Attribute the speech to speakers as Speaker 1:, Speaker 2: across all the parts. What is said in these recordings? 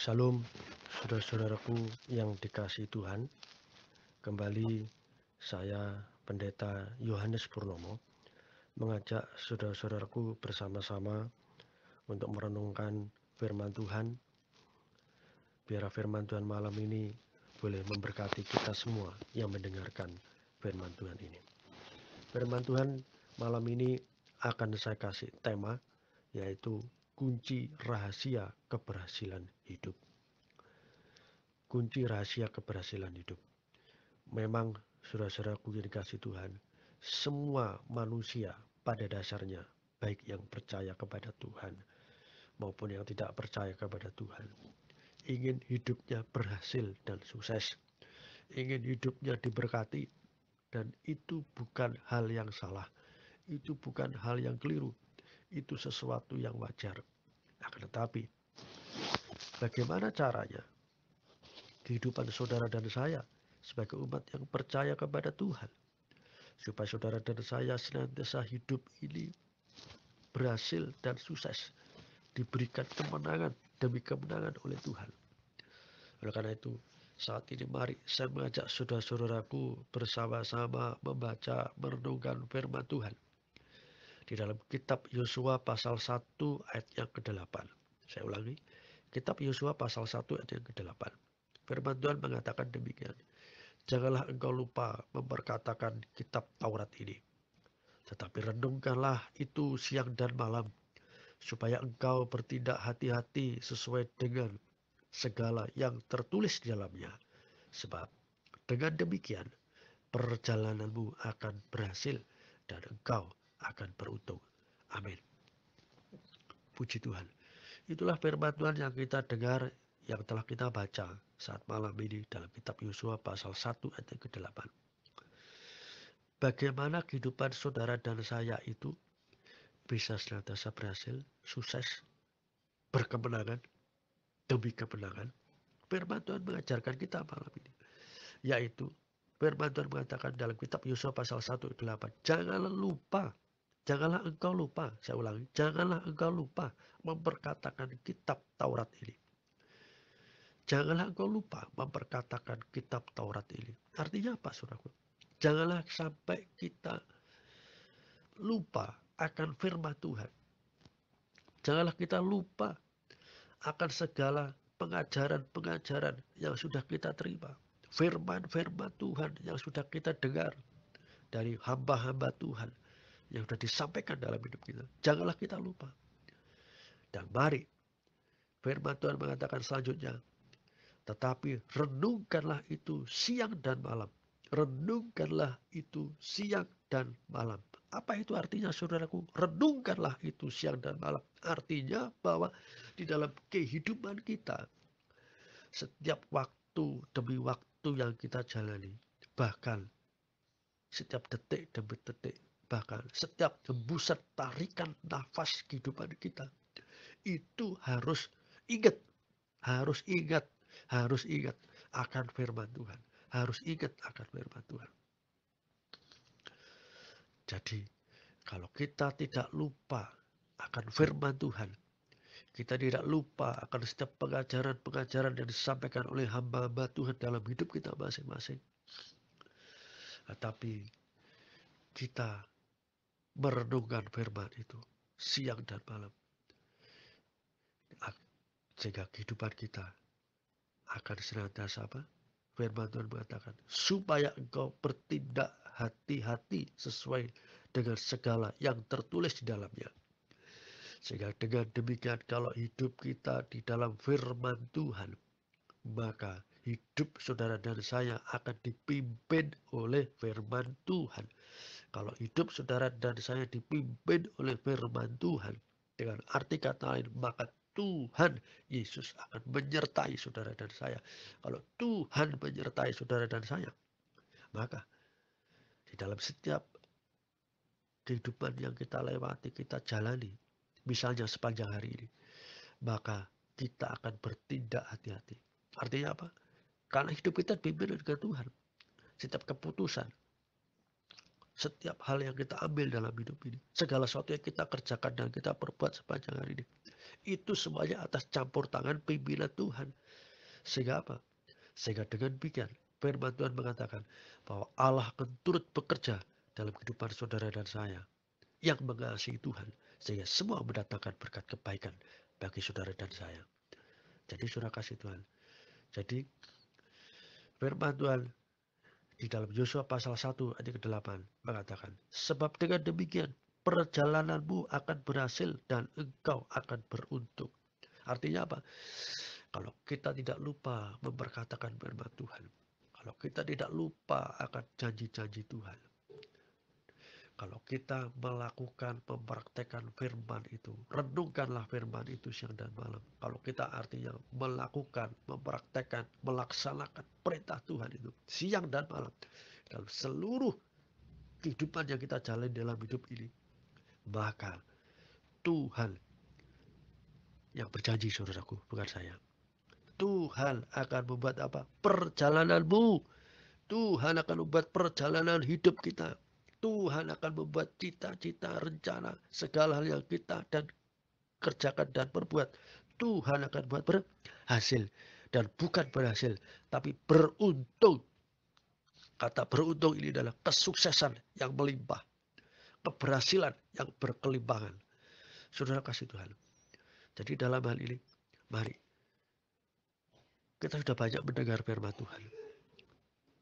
Speaker 1: Shalom, saudara-saudaraku yang dikasih Tuhan. Kembali saya, Pendeta Yohanes Purnomo, mengajak saudara-saudaraku bersama-sama untuk merenungkan firman Tuhan. Biar firman Tuhan malam ini boleh memberkati kita semua yang mendengarkan firman Tuhan ini. Firman Tuhan malam ini akan saya kasih tema yaitu kunci rahasia keberhasilan hidup. Kunci rahasia keberhasilan hidup. Memang saudara-saudaraku yang dikasih Tuhan, semua manusia pada dasarnya baik yang percaya kepada Tuhan maupun yang tidak percaya kepada Tuhan. Ingin hidupnya berhasil dan sukses. Ingin hidupnya diberkati dan itu bukan hal yang salah. Itu bukan hal yang keliru, itu sesuatu yang wajar. Akan tetapi, bagaimana caranya kehidupan saudara dan saya sebagai umat yang percaya kepada Tuhan? Supaya saudara dan saya senantiasa hidup ini berhasil dan sukses. Diberikan kemenangan demi kemenangan oleh Tuhan. Oleh karena itu, saat ini mari saya mengajak saudara-saudaraku bersama-sama membaca merenungkan firman Tuhan di dalam kitab Yosua pasal 1 ayat yang ke-8. Saya ulangi, kitab Yosua pasal 1 ayat yang ke-8. Firman Tuhan mengatakan demikian. Janganlah engkau lupa memperkatakan kitab Taurat ini. Tetapi renungkanlah itu siang dan malam, supaya engkau bertindak hati-hati sesuai dengan segala yang tertulis di dalamnya. Sebab dengan demikian, perjalananmu akan berhasil dan engkau akan beruntung. Amin. Puji Tuhan. Itulah firman Tuhan yang kita dengar, yang telah kita baca saat malam ini dalam kitab Yosua pasal 1 ayat ke-8. Bagaimana kehidupan saudara dan saya itu bisa senantiasa berhasil, sukses, berkemenangan, demi kemenangan. Firman Tuhan mengajarkan kita malam ini. Yaitu firman Tuhan mengatakan dalam kitab Yusuf pasal 1 ayat 8. Jangan lupa Janganlah engkau lupa, saya ulangi, janganlah engkau lupa memperkatakan kitab Taurat ini. Janganlah engkau lupa memperkatakan kitab Taurat ini. Artinya apa, saudaraku? Janganlah sampai kita lupa akan firman Tuhan. Janganlah kita lupa akan segala pengajaran-pengajaran yang sudah kita terima. Firman-firman Tuhan yang sudah kita dengar dari hamba-hamba Tuhan yang sudah disampaikan dalam hidup kita. Janganlah kita lupa. Dan mari, firman Tuhan mengatakan selanjutnya, tetapi renungkanlah itu siang dan malam. Renungkanlah itu siang dan malam. Apa itu artinya saudaraku? Renungkanlah itu siang dan malam. Artinya bahwa di dalam kehidupan kita, setiap waktu demi waktu yang kita jalani, bahkan setiap detik demi detik bahkan setiap hembusan tarikan nafas kehidupan kita itu harus ingat harus ingat harus ingat akan firman Tuhan harus ingat akan firman Tuhan jadi kalau kita tidak lupa akan firman Tuhan kita tidak lupa akan setiap pengajaran-pengajaran yang disampaikan oleh hamba-hamba Tuhan dalam hidup kita masing-masing. Tetapi nah, kita merenungkan firman itu siang dan malam. Sehingga kehidupan kita akan senantiasa apa? Firman Tuhan mengatakan, supaya engkau bertindak hati-hati sesuai dengan segala yang tertulis di dalamnya. Sehingga dengan demikian kalau hidup kita di dalam firman Tuhan, maka hidup saudara dan saya akan dipimpin oleh firman Tuhan. Kalau hidup saudara dan saya dipimpin oleh firman Tuhan. Dengan arti kata lain, maka Tuhan Yesus akan menyertai saudara dan saya. Kalau Tuhan menyertai saudara dan saya, maka di dalam setiap kehidupan yang kita lewati, kita jalani, misalnya sepanjang hari ini, maka kita akan bertindak hati-hati. Artinya apa? Karena hidup kita dipimpin oleh Tuhan. Setiap keputusan, setiap hal yang kita ambil dalam hidup ini, segala sesuatu yang kita kerjakan dan kita perbuat sepanjang hari ini, itu semuanya atas campur tangan pimpinan Tuhan. Sehingga apa? Sehingga dengan demikian, firman Tuhan mengatakan bahwa Allah akan turut bekerja dalam kehidupan saudara dan saya yang mengasihi Tuhan, sehingga semua mendatangkan berkat kebaikan bagi saudara dan saya. Jadi surah kasih Tuhan. Jadi firman Tuhan di dalam Yosua pasal 1 ayat ke-8 mengatakan, Sebab dengan demikian perjalananmu akan berhasil dan engkau akan beruntung. Artinya apa? Kalau kita tidak lupa memperkatakan firman Tuhan. Kalau kita tidak lupa akan janji-janji Tuhan. Kalau kita melakukan mempraktekan firman itu, renungkanlah firman itu siang dan malam. Kalau kita artinya melakukan, mempraktekan, melaksanakan perintah Tuhan itu siang dan malam. Dalam seluruh kehidupan yang kita jalani dalam hidup ini. Maka Tuhan yang berjanji saudaraku, bukan saya. Tuhan akan membuat apa? Perjalananmu. Tuhan akan membuat perjalanan hidup kita Tuhan akan membuat cita-cita, rencana, segala hal yang kita dan kerjakan dan perbuat. Tuhan akan buat berhasil. Dan bukan berhasil, tapi beruntung. Kata beruntung ini adalah kesuksesan yang melimpah. Keberhasilan yang berkelimpangan. Saudara kasih Tuhan. Jadi dalam hal ini, mari. Kita sudah banyak mendengar firman Tuhan.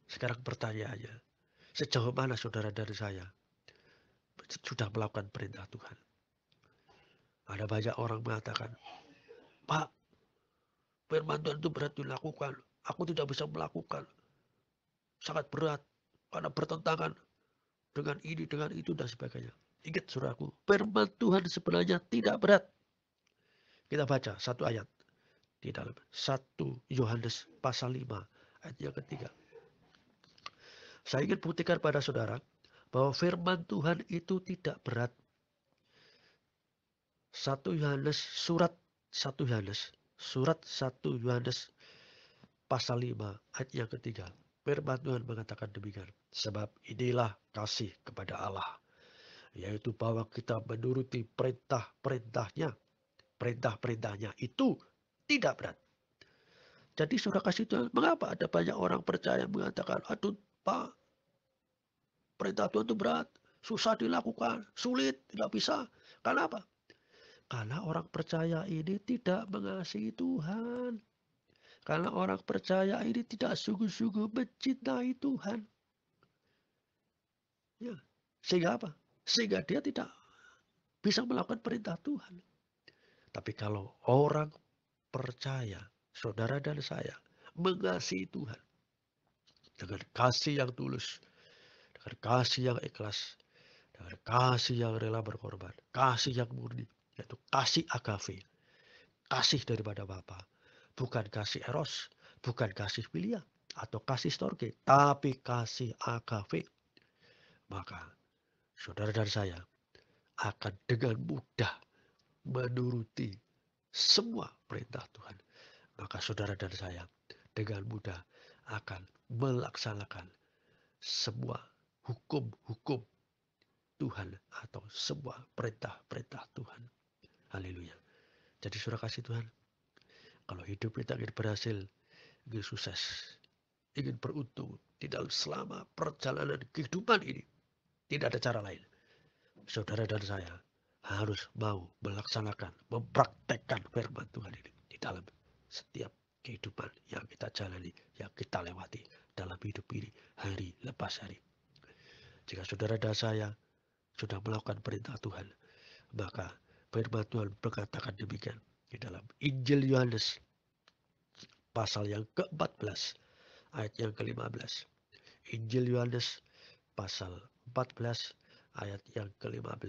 Speaker 1: Sekarang pertanyaannya, Sejauh mana saudara dari saya sudah melakukan perintah Tuhan? Ada banyak orang mengatakan, Pak, firman Tuhan itu berat dilakukan. Aku tidak bisa melakukan. Sangat berat, karena bertentangan dengan ini, dengan itu, dan sebagainya. Ingat suraku, firman Tuhan sebenarnya tidak berat. Kita baca satu ayat di dalam 1 Yohanes pasal 5 ayat yang ketiga. Saya ingin buktikan pada saudara bahwa firman Tuhan itu tidak berat. Satu Yohanes surat satu Yohanes surat satu Yohanes pasal 5 ayat yang ketiga. Firman Tuhan mengatakan demikian. Sebab inilah kasih kepada Allah. Yaitu bahwa kita menuruti perintah-perintahnya. Perintah-perintahnya itu tidak berat. Jadi surah kasih Tuhan, mengapa ada banyak orang percaya mengatakan, aduh Pak, Perintah Tuhan itu berat, susah dilakukan, sulit, tidak bisa. Karena apa? Karena orang percaya ini tidak mengasihi Tuhan. Karena orang percaya ini tidak sungguh-sungguh mencintai Tuhan. Ya, sehingga apa? Sehingga dia tidak bisa melakukan perintah Tuhan. Tapi kalau orang percaya, saudara dan saya, mengasihi Tuhan dengan kasih yang tulus, kasih yang ikhlas, dan kasih yang rela berkorban, kasih yang murni, yaitu kasih agave, kasih daripada Bapa, bukan kasih eros, bukan kasih pilihan atau kasih storge, tapi kasih agave. Maka saudara dan saya akan dengan mudah menuruti semua perintah Tuhan. Maka saudara dan saya dengan mudah akan melaksanakan semua hukum-hukum Tuhan atau sebuah perintah-perintah Tuhan. Haleluya. Jadi surah kasih Tuhan, kalau hidup kita ingin berhasil, ingin sukses, ingin beruntung di dalam selama perjalanan kehidupan ini, tidak ada cara lain. Saudara dan saya harus mau melaksanakan, mempraktekkan firman Tuhan ini di dalam setiap kehidupan yang kita jalani, yang kita lewati dalam hidup ini hari lepas hari. Jika saudara dan saya sudah melakukan perintah Tuhan, maka firman Tuhan berkatakan demikian di dalam Injil Yohanes pasal yang ke-14 ayat yang ke-15. Injil Yohanes pasal 14 ayat yang ke-15.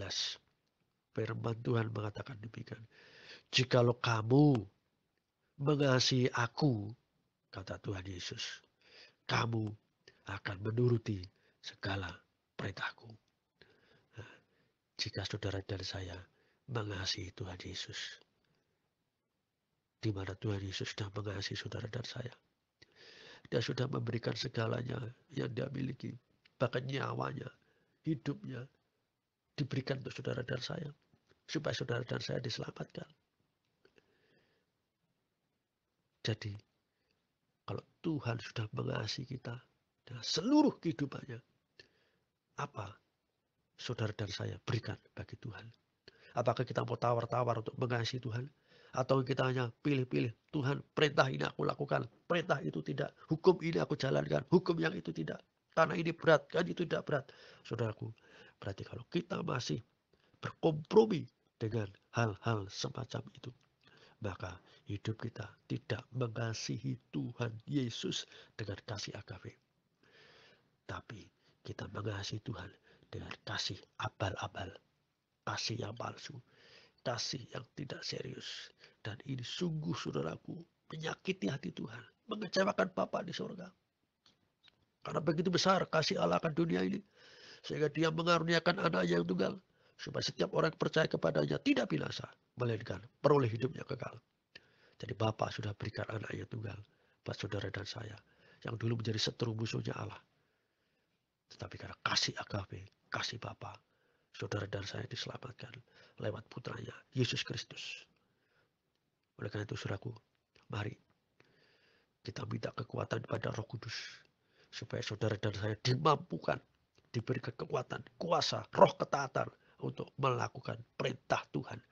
Speaker 1: Firman Tuhan mengatakan demikian. Jikalau kamu mengasihi aku, kata Tuhan Yesus, kamu akan menuruti segala perintahku. Nah, jika saudara dan saya mengasihi Tuhan Yesus, di mana Tuhan Yesus sudah mengasihi saudara dan saya. Dia sudah memberikan segalanya yang dia miliki, bahkan nyawanya, hidupnya, diberikan untuk saudara dan saya, supaya saudara dan saya diselamatkan. Jadi, kalau Tuhan sudah mengasihi kita dengan seluruh kehidupannya, apa saudara dan saya berikan bagi Tuhan. Apakah kita mau tawar-tawar untuk mengasihi Tuhan? Atau kita hanya pilih-pilih, Tuhan perintah ini aku lakukan, perintah itu tidak, hukum ini aku jalankan, hukum yang itu tidak. tanah ini berat, kan itu tidak berat. Saudaraku, berarti kalau kita masih berkompromi dengan hal-hal semacam itu, maka hidup kita tidak mengasihi Tuhan Yesus dengan kasih agape. Tapi kita mengasihi Tuhan dengan kasih abal-abal, kasih yang palsu, kasih yang tidak serius. Dan ini sungguh saudaraku menyakiti hati Tuhan, mengecewakan Bapa di sorga Karena begitu besar kasih Allah akan dunia ini, sehingga dia mengaruniakan anaknya yang tunggal, supaya setiap orang yang percaya kepadanya tidak binasa, melainkan peroleh hidup yang kekal. Jadi Bapa sudah berikan anak anaknya tunggal buat saudara dan saya, yang dulu menjadi seteru musuhnya Allah. Tapi karena kasih agape, kasih Bapa, saudara dan saya diselamatkan lewat putranya, Yesus Kristus. Oleh karena itu, suraku, mari kita minta kekuatan pada roh kudus. Supaya saudara dan saya dimampukan, diberi kekuatan, kuasa, roh ketaatan untuk melakukan perintah Tuhan.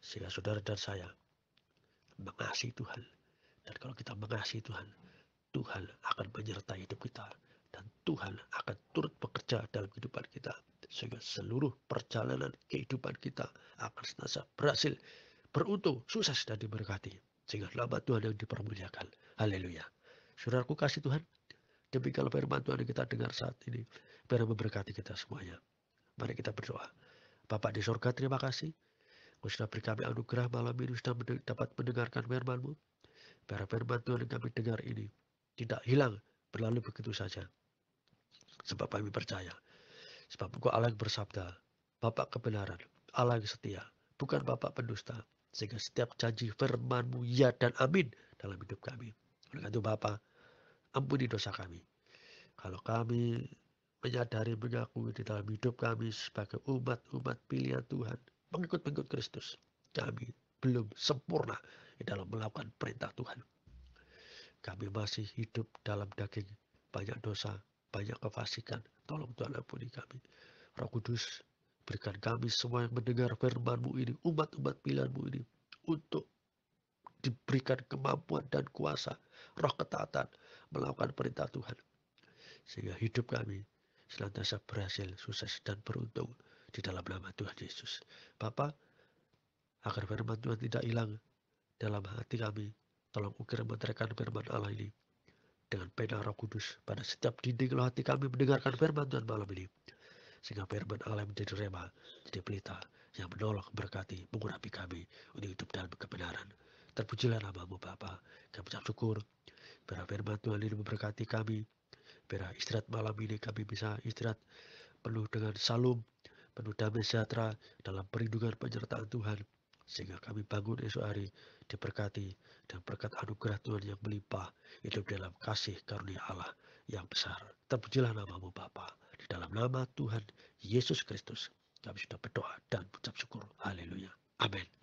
Speaker 1: Sehingga saudara dan saya mengasihi Tuhan. Dan kalau kita mengasihi Tuhan, Tuhan akan menyertai hidup kita dan Tuhan akan turut bekerja dalam kehidupan kita sehingga seluruh perjalanan kehidupan kita akan senasa berhasil beruntung sukses dan diberkati sehingga nama Tuhan yang dipermuliakan haleluya saudaraku kasih Tuhan demikianlah firman Tuhan yang kita dengar saat ini biar memberkati kita semuanya mari kita berdoa Bapak di surga terima kasih Kau sudah beri kami anugerah malam ini sudah dapat mendengarkan firman-Mu. Biar firman Tuhan yang kami dengar ini tidak hilang berlalu begitu saja. Sebab kami percaya. Sebab engkau Allah yang bersabda, Bapak kebenaran, Allah yang setia, bukan Bapak pendusta. Sehingga setiap janji firmanmu ya dan amin dalam hidup kami. Oleh karena itu Bapak, ampuni dosa kami. Kalau kami menyadari mengakui di dalam hidup kami sebagai umat-umat pilihan Tuhan, pengikut-pengikut Kristus, kami belum sempurna dalam melakukan perintah Tuhan. Kami masih hidup dalam daging, banyak dosa, banyak kefasikan. Tolong Tuhan ampuni kami. Roh Kudus, berikan kami semua yang mendengar firman-Mu ini, umat-umat pilihan-Mu ini, untuk diberikan kemampuan dan kuasa, roh ketaatan, melakukan perintah Tuhan. Sehingga hidup kami senantiasa berhasil, sukses, dan beruntung di dalam nama Tuhan Yesus. Bapa, agar firman Tuhan tidak hilang dalam hati kami, tolong ukir menterikan firman Allah ini dengan pena roh kudus pada setiap dinding roh hati kami mendengarkan firman Tuhan malam ini. Sehingga firman Allah menjadi rema, jadi pelita yang menolong, berkati, mengurapi kami untuk hidup dalam kebenaran. Terpujilah namamu Bapa. Kami ucap syukur. Biar firman Tuhan ini memberkati kami. Biar istirahat malam ini kami bisa istirahat penuh dengan salum, penuh damai sejahtera dalam perlindungan penyertaan Tuhan sehingga kami bangun esok hari diberkati dan berkat anugerah Tuhan yang melimpah hidup dalam kasih karunia Allah yang besar. Terpujilah namamu Bapa di dalam nama Tuhan Yesus Kristus. Kami sudah berdoa dan ucap syukur. Haleluya. Amin.